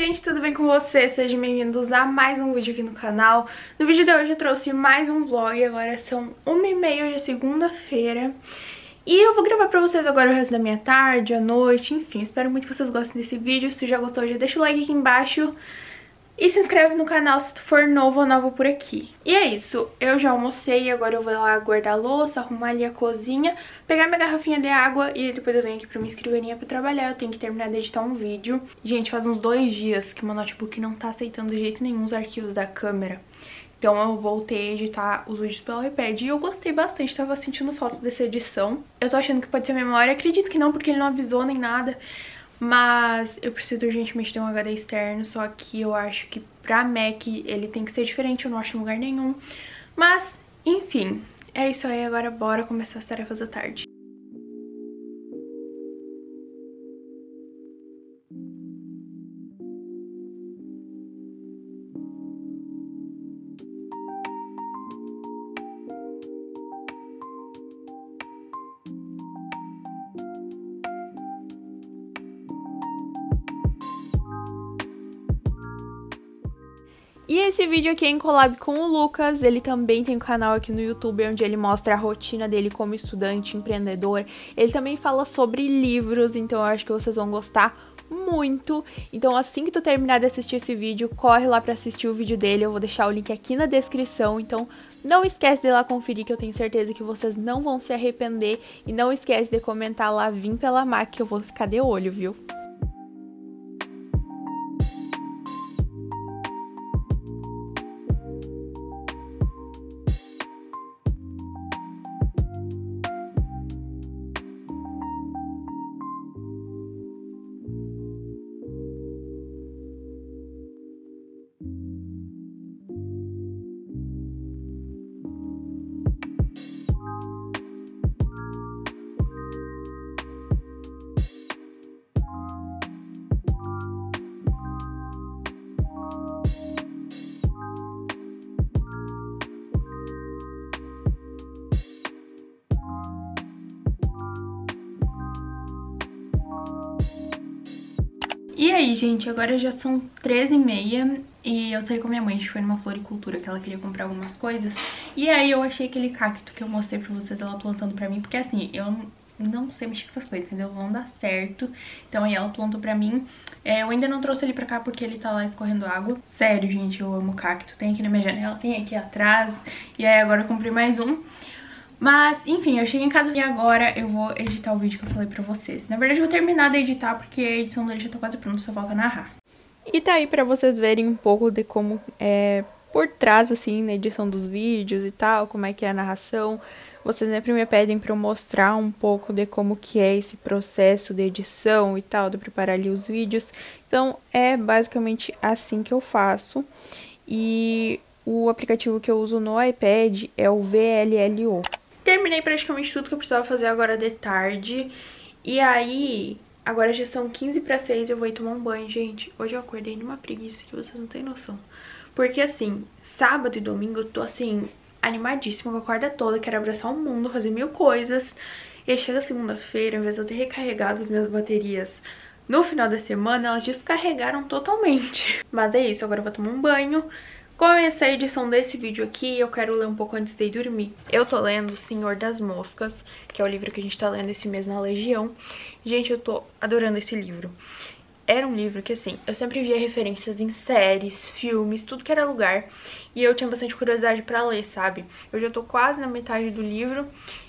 gente, tudo bem com vocês? Sejam bem-vindos a mais um vídeo aqui no canal. No vídeo de hoje eu trouxe mais um vlog, agora são 1h30 de segunda-feira. E eu vou gravar pra vocês agora o resto da minha tarde, a noite, enfim. Espero muito que vocês gostem desse vídeo. Se já gostou, já deixa o like aqui embaixo. E se inscreve no canal se tu for novo ou nova por aqui. E é isso, eu já almocei, agora eu vou lá guardar a louça, arrumar ali a cozinha, pegar minha garrafinha de água e depois eu venho aqui pra minha escrivaninha pra trabalhar, eu tenho que terminar de editar um vídeo. Gente, faz uns dois dias que meu notebook não tá aceitando de jeito nenhum os arquivos da câmera. Então eu voltei a editar os vídeos pelo iPad e eu gostei bastante, tava sentindo falta dessa edição. Eu tô achando que pode ser memória, acredito que não, porque ele não avisou nem nada, mas eu preciso urgentemente de um HD externo, só que eu acho que pra Mac ele tem que ser diferente, eu não acho em lugar nenhum. Mas, enfim, é isso aí, agora bora começar as tarefas da tarde. E esse vídeo aqui é em collab com o Lucas, ele também tem um canal aqui no YouTube onde ele mostra a rotina dele como estudante, empreendedor. Ele também fala sobre livros, então eu acho que vocês vão gostar muito. Então assim que tu terminar de assistir esse vídeo, corre lá para assistir o vídeo dele, eu vou deixar o link aqui na descrição. Então não esquece de ir lá conferir que eu tenho certeza que vocês não vão se arrepender e não esquece de comentar lá vim pela Mac que eu vou ficar de olho, viu? E aí, gente, agora já são 13 e meia e eu saí com a minha mãe, a gente foi numa floricultura que ela queria comprar algumas coisas. E aí eu achei aquele cacto que eu mostrei pra vocês ela plantando pra mim, porque assim, eu não sei mexer com essas coisas, entendeu? Não dá certo. Então aí ela plantou pra mim. É, eu ainda não trouxe ele pra cá porque ele tá lá escorrendo água. Sério, gente, eu amo cacto. Tem aqui na minha janela, tem aqui atrás. E aí agora eu comprei mais um. Mas, enfim, eu cheguei em casa e agora eu vou editar o vídeo que eu falei pra vocês. Na verdade, eu vou terminar de editar porque a edição dele já tá quase pronta, só a narrar. E tá aí pra vocês verem um pouco de como é por trás, assim, na edição dos vídeos e tal, como é que é a narração. Vocês sempre me pedem pra eu mostrar um pouco de como que é esse processo de edição e tal, de preparar ali os vídeos. Então, é basicamente assim que eu faço. E o aplicativo que eu uso no iPad é o VLLO terminei praticamente tudo que eu precisava fazer agora de tarde. E aí, agora já são 15 para 6, eu vou ir tomar um banho, gente. Hoje eu acordei numa preguiça que vocês não têm noção. Porque assim, sábado e domingo eu tô assim, animadíssima, com a corda toda, quero abraçar o mundo, fazer mil coisas. E chega segunda-feira, ao invés de eu ter recarregado as minhas baterias no final da semana, elas descarregaram totalmente. Mas é isso, agora eu vou tomar um banho como é essa a edição desse vídeo aqui, eu quero ler um pouco antes de dormir. Eu tô lendo O Senhor das Moscas, que é o livro que a gente tá lendo esse mês na Legião. Gente, eu tô adorando esse livro. Era um livro que, assim, eu sempre via referências em séries, filmes, tudo que era lugar. E eu tinha bastante curiosidade pra ler, sabe? Eu já tô quase na metade do livro,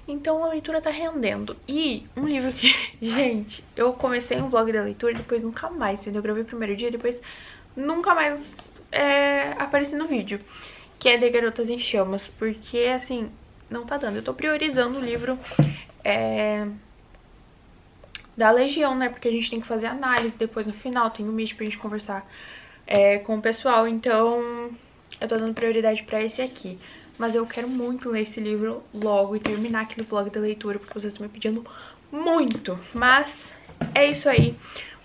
então a leitura tá rendendo. E um livro que, gente, eu comecei um vlog da leitura e depois nunca mais, entendeu? Eu gravei o primeiro dia, depois nunca mais é, aparecer no vídeo, que é de Garotas em Chamas, porque, assim, não tá dando. Eu tô priorizando o livro é, da Legião, né, porque a gente tem que fazer análise depois no final, tem um mês pra gente conversar é, com o pessoal, então eu tô dando prioridade pra esse aqui. Mas eu quero muito ler esse livro logo e terminar aqui no vlog da leitura, porque vocês estão me pedindo muito. Mas é isso aí.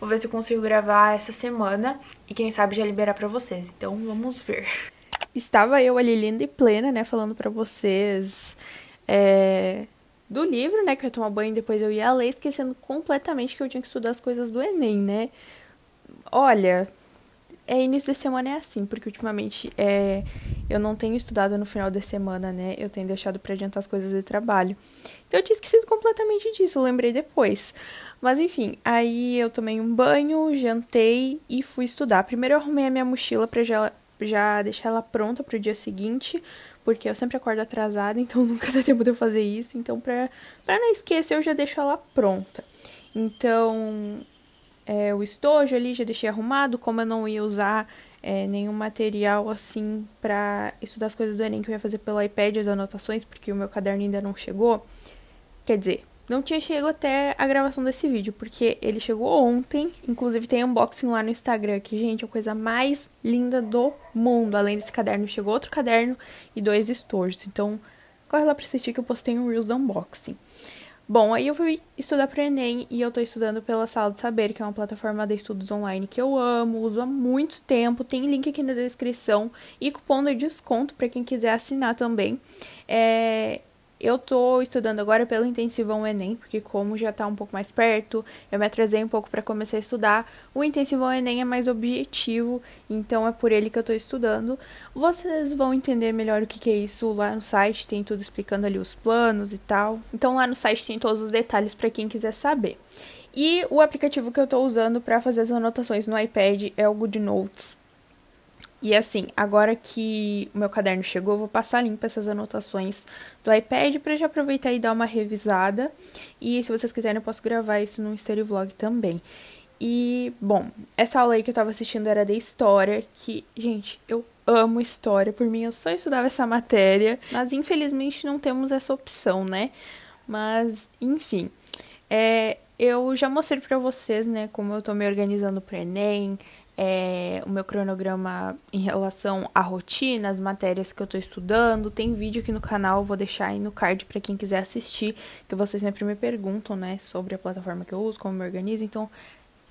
Vou ver se eu consigo gravar essa semana e quem sabe já liberar para vocês. Então vamos ver. Estava eu ali linda e plena, né, falando para vocês é, do livro, né, que eu ia tomar banho e depois eu ia ler, esquecendo completamente que eu tinha que estudar as coisas do Enem, né. Olha, é início de semana é assim, porque ultimamente é, eu não tenho estudado no final de semana, né? Eu tenho deixado para adiantar as coisas de trabalho. Então eu tinha esquecido completamente disso, eu lembrei depois. Mas enfim, aí eu tomei um banho, jantei e fui estudar. Primeiro eu arrumei a minha mochila para já, já deixar ela pronta para o dia seguinte, porque eu sempre acordo atrasada, então nunca dá tempo de eu fazer isso. Então, pra, pra não esquecer, eu já deixo ela pronta. Então, é, o estojo ali já deixei arrumado, como eu não ia usar é, nenhum material assim para estudar as coisas do Enem que eu ia fazer pelo iPad, as anotações, porque o meu caderno ainda não chegou. Quer dizer, não tinha chegado até a gravação desse vídeo, porque ele chegou ontem. Inclusive tem unboxing lá no Instagram, que, gente, é a coisa mais linda do mundo. Além desse caderno, chegou outro caderno e dois estojos. Então, corre lá pra assistir que eu postei um Reels do unboxing. Bom, aí eu fui estudar pro Enem e eu tô estudando pela Sala de Saber, que é uma plataforma de estudos online que eu amo, uso há muito tempo, tem link aqui na descrição e cupom de desconto para quem quiser assinar também. É, eu tô estudando agora pelo intensivão Enem, porque como já tá um pouco mais perto, eu me atrasei um pouco para começar a estudar. O intensivão Enem é mais objetivo, então é por ele que eu tô estudando. Vocês vão entender melhor o que, que é isso lá no site, tem tudo explicando ali os planos e tal. Então lá no site tem todos os detalhes para quem quiser saber. E o aplicativo que eu tô usando para fazer as anotações no iPad é o GoodNotes e assim, agora que o meu caderno chegou, vou passar limpo essas anotações do iPad para já aproveitar e dar uma revisada. E se vocês quiserem, eu posso gravar isso no Mystery Vlog também. E, bom, essa aula aí que eu tava assistindo era de história, que, gente, eu amo história. Por mim, eu só estudava essa matéria, mas infelizmente não temos essa opção, né? Mas, enfim. É, eu já mostrei para vocês, né, como eu tô me organizando pro Enem, é, o meu cronograma em relação à rotina, as matérias que eu tô estudando. Tem vídeo aqui no canal, vou deixar aí no card para quem quiser assistir, que vocês sempre me perguntam, né, sobre a plataforma que eu uso, como eu me organizo, então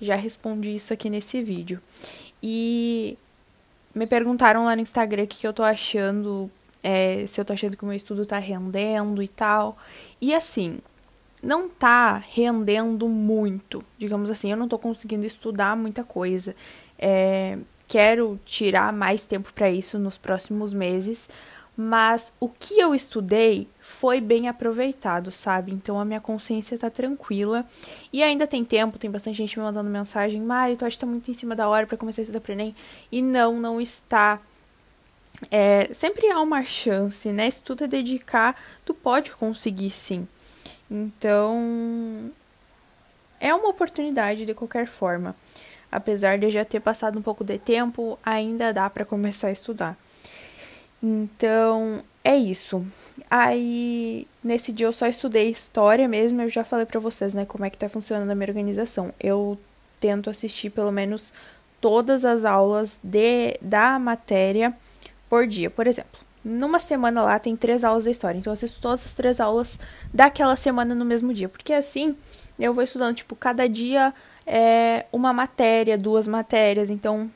já respondi isso aqui nesse vídeo. E me perguntaram lá no Instagram o que, que eu tô achando, é, se eu tô achando que o meu estudo tá rendendo e tal. E assim, não tá rendendo muito, digamos assim, eu não tô conseguindo estudar muita coisa. É, quero tirar mais tempo para isso nos próximos meses, mas o que eu estudei foi bem aproveitado, sabe? Então a minha consciência tá tranquila e ainda tem tempo, tem bastante gente me mandando mensagem, Mari, tu acha que tá muito em cima da hora para começar a estudar pro Enem? E não, não está. É, sempre há uma chance, né? Se tu te é dedicar, tu pode conseguir sim. Então, é uma oportunidade de qualquer forma apesar de já ter passado um pouco de tempo, ainda dá para começar a estudar. Então, é isso. Aí, nesse dia eu só estudei história mesmo, eu já falei para vocês, né, como é que tá funcionando a minha organização. Eu tento assistir pelo menos todas as aulas de da matéria por dia, por exemplo. Numa semana lá tem três aulas de história, então eu assisto todas as três aulas daquela semana no mesmo dia, porque assim eu vou estudando, tipo, cada dia é, uma matéria, duas matérias, então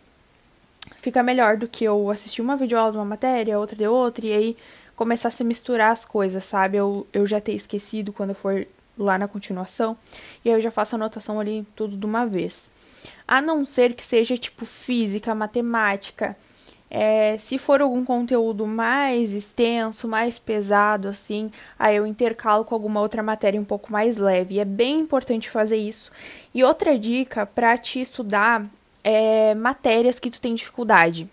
fica melhor do que eu assistir uma videoaula de uma matéria, outra de outra, e aí começar a se misturar as coisas, sabe? Eu, eu já ter esquecido quando eu for lá na continuação, e aí eu já faço a anotação ali tudo de uma vez. A não ser que seja tipo física, matemática, é, se for algum conteúdo mais extenso, mais pesado, assim, aí eu intercalo com alguma outra matéria um pouco mais leve. E é bem importante fazer isso. E outra dica para te estudar é, matérias que tu tem dificuldade.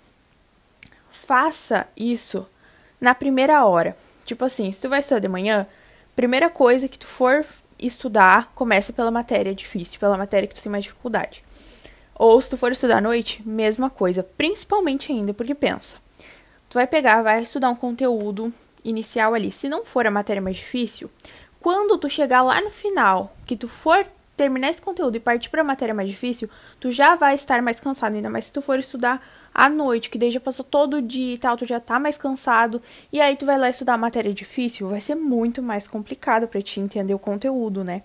Faça isso na primeira hora. Tipo assim, se tu vai estudar de manhã, primeira coisa que tu for estudar, começa pela matéria difícil, pela matéria que tu tem mais dificuldade. Ou se tu for estudar à noite, mesma coisa, principalmente ainda, porque pensa. Tu vai pegar, vai estudar um conteúdo inicial ali. Se não for a matéria mais difícil, quando tu chegar lá no final, que tu for terminar esse conteúdo e partir para a matéria mais difícil, tu já vai estar mais cansado, ainda mais se tu for estudar à noite, que desde já passou todo o dia e tal, tu já tá mais cansado, e aí tu vai lá estudar a matéria difícil, vai ser muito mais complicado para ti entender o conteúdo, né?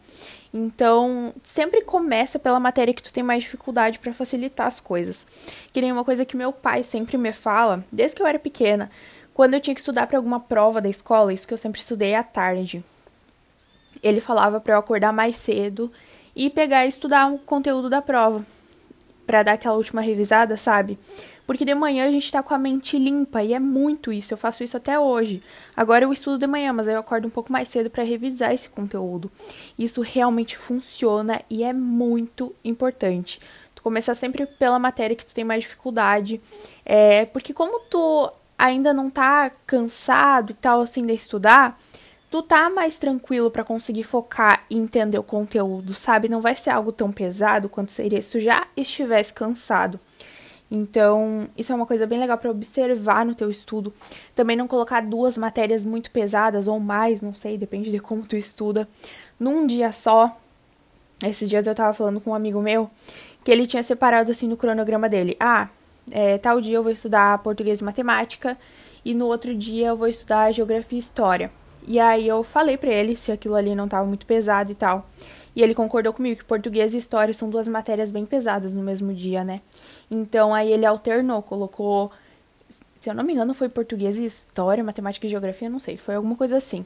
Então, sempre começa pela matéria que tu tem mais dificuldade para facilitar as coisas. Que nem uma coisa que meu pai sempre me fala, desde que eu era pequena, quando eu tinha que estudar para alguma prova da escola, isso que eu sempre estudei à tarde. Ele falava para eu acordar mais cedo e pegar e estudar o conteúdo da prova para dar aquela última revisada, sabe? Porque de manhã a gente tá com a mente limpa e é muito isso. Eu faço isso até hoje. Agora eu estudo de manhã, mas eu acordo um pouco mais cedo para revisar esse conteúdo. Isso realmente funciona e é muito importante. Tu começar sempre pela matéria que tu tem mais dificuldade, é porque como tu ainda não tá cansado e tal assim de estudar, tu tá mais tranquilo para conseguir focar e entender o conteúdo, sabe? Não vai ser algo tão pesado quanto seria se tu já estivesse cansado. Então, isso é uma coisa bem legal para observar no teu estudo. Também não colocar duas matérias muito pesadas ou mais, não sei, depende de como tu estuda, num dia só. Esses dias eu tava falando com um amigo meu que ele tinha separado assim no cronograma dele. Ah, é, tal dia eu vou estudar português e matemática e no outro dia eu vou estudar geografia e história. E aí eu falei para ele se aquilo ali não tava muito pesado e tal. E ele concordou comigo que português e história são duas matérias bem pesadas no mesmo dia, né? Então aí ele alternou, colocou, se eu não me engano, foi português e história, matemática e geografia, não sei, foi alguma coisa assim.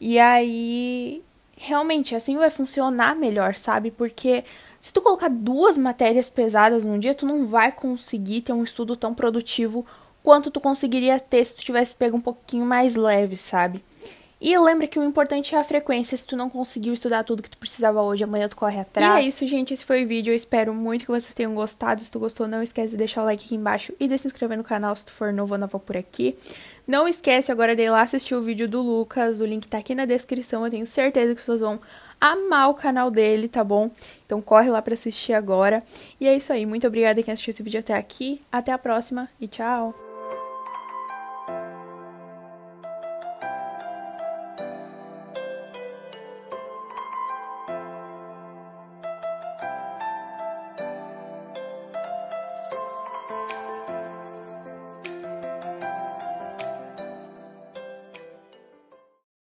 E aí realmente assim vai funcionar melhor, sabe? Porque se tu colocar duas matérias pesadas num dia, tu não vai conseguir ter um estudo tão produtivo quanto tu conseguiria ter se tu tivesse pego um pouquinho mais leve, sabe? E lembra que o importante é a frequência. Se tu não conseguiu estudar tudo que tu precisava hoje, amanhã tu corre atrás. E é isso, gente. Esse foi o vídeo. Eu espero muito que vocês tenham gostado. Se tu gostou, não esquece de deixar o like aqui embaixo e de se inscrever no canal se tu for novo ou nova por aqui. Não esquece agora de ir lá assistir o vídeo do Lucas. O link tá aqui na descrição. Eu tenho certeza que vocês vão amar o canal dele, tá bom? Então corre lá pra assistir agora. E é isso aí. Muito obrigada quem assistiu esse vídeo até aqui. Até a próxima e tchau!